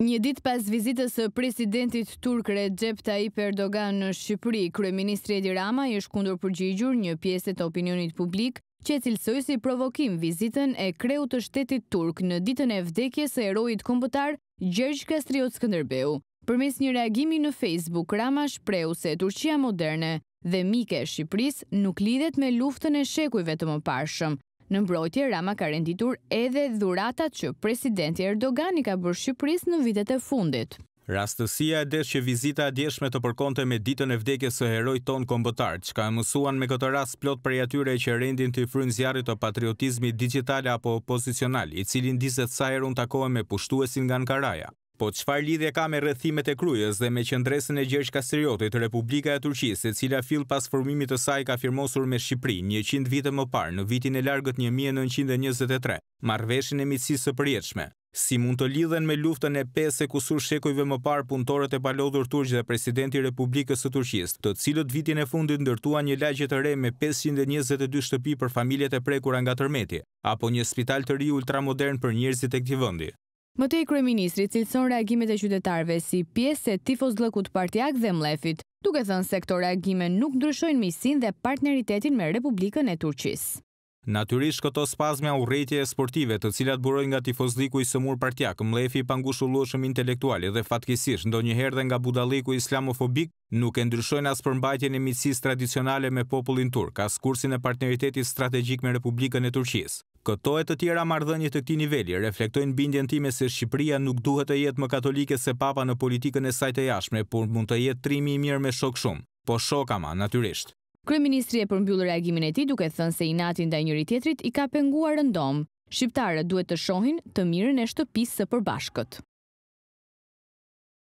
Një dit pas vizitës e presidentit turk Recep Tayyip Erdogan në Shqipëri, Kryeministri Edi Rama i është kundur përgjigjur një pjesë të opinionit publik që cilësoj si provokim vizitën e kreut të shtetit turk në ditën e vdekjes e erojit kombëtar Gjergj Kastriot Skënderbeu. Përmes një reagimi në Facebook, Rama shpreu se Turqia moderne dhe mike e Shqipëris nuk lidhet me luftën e shekujve të më pashëm, Në mbrojtje, Rama ka renditur edhe dhuratat që presidenti Erdogan i ka bërë Shqipëris në vitet e fundit. Rastësia e desh që vizita e djeshme të përkonte me ditën e vdekjes së heroj ton kombëtar, që ka mësuan me këtë rast plot prej atyre që rendin të frymëzjarrit të patriotizmit digjital apo opozicional, i cili ndizet sa herë un takohem me pushtuesin nga Karaja. Po çfarë lidhje ka me rrethimet e Krujës dhe me qendresën e Gjergj Kastriotit, Republika e Turqisë, e cila fill pas formimit të saj ka firmosur me Shqipërinë 100 vite më parë në vitin e largët 1923, marrveshjen e mitësisë së përjetshme. Si mund të lidhen me luftën e pesë kusur shekujve më parë punëtorët e palodhur turq dhe presidenti i Republikës së Turqisë, të cilët vitin e fundit ndërtuan një lagje të re me 522 shtëpi për familjet e prekura nga tërmeti, apo një spital të ri ultramodern për njerëzit e këtij vendi? Më tej kryeministri cilëson reagimet e qytetarëve si pjesë e tifoz llëkut partiak dhe mlefit, duke thënë se këto reagime nuk ndryshojnë miqësinë dhe partneritetin me Republikën e Turqisë. Natyrisht këto spazmja u rejtje e sportive të cilat buroj nga tifozliku i sëmur partijak, mlefi i pangushullueshëm intelektuali dhe fatkesish ndonjëherë dhe nga budalliku islamofobik nuk e ndryshojnë as përmbajtjen e miqësisë tradicionale me popullin turk, as kursin e partneritetit strategjik me Republikën e Turqisë. Këto e të tjera mardhënjë të këtij niveli reflektojnë bindjen time se Shqipëria nuk duhet të jetë më katolike se Papa në politikën e saj të jashtme, por mund të jetë trimi i mirë me shok shumë, po shok ama natyrisht. Kryeministri e përmbyll reagimin e tij duke thënë se inati ndaj njëri tjetrit i ka penguar rëndom. Shqiptarët duhet të shohin të mirën e shtëpisë së përbashkët.